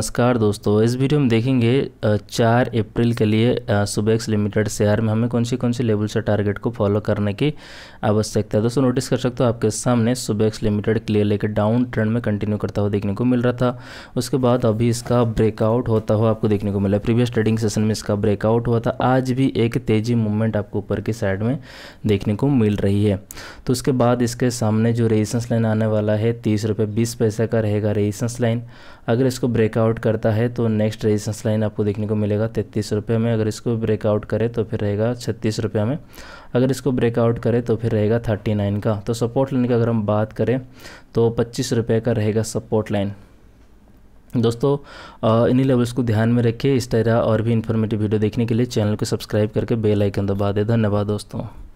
नमस्कार दोस्तों इस वीडियो में देखेंगे चार अप्रैल के लिए सुबेक्स लिमिटेड शेयर में हमें कौन सी कौन सी लेवल से टारगेट को फॉलो करने की आवश्यकता है दोस्तों नोटिस कर सकते हो आपके सामने सुबेक्स लिमिटेड क्लियर लेकर डाउन ट्रेंड में कंटिन्यू करता हुआ देखने को मिल रहा था उसके बाद अभी इसका ब्रेकआउट होता हुआ आपको देखने को मिला प्रीवियस ट्रेडिंग सेशन में इसका ब्रेकआउट हुआ था आज भी एक तेजी मूवमेंट आपको ऊपर की साइड में देखने को मिल रही है तो उसके बाद इसके सामने जो रेजिस्टेंस लाइन आने वाला है तीस रुपये बीस पैसे का रहेगा रेजिस्टेंस लाइन अगर इसको ब्रेकआउट ब्रेकआउट करता है तो नेक्स्ट रेजिस्टेंस लाइन आपको देखने को मिलेगा तैंतीस रुपये में अगर इसको ब्रेकआउट करे तो फिर रहेगा छत्तीस रुपये में अगर इसको ब्रेकआउट करे तो फिर रहेगा थर्टी नाइन का तो सपोर्ट लाइन की अगर हम बात करें तो पच्चीस रुपये का रहेगा सपोर्ट लाइन दोस्तों इन्हीं लेवल्स को ध्यान में रखिए इस तरह और भी इन्फॉर्मेटिव वीडियो देखने के लिए चैनल को सब्सक्राइब करके बेल आइकन दबा दें धन्यवाद दोस्तों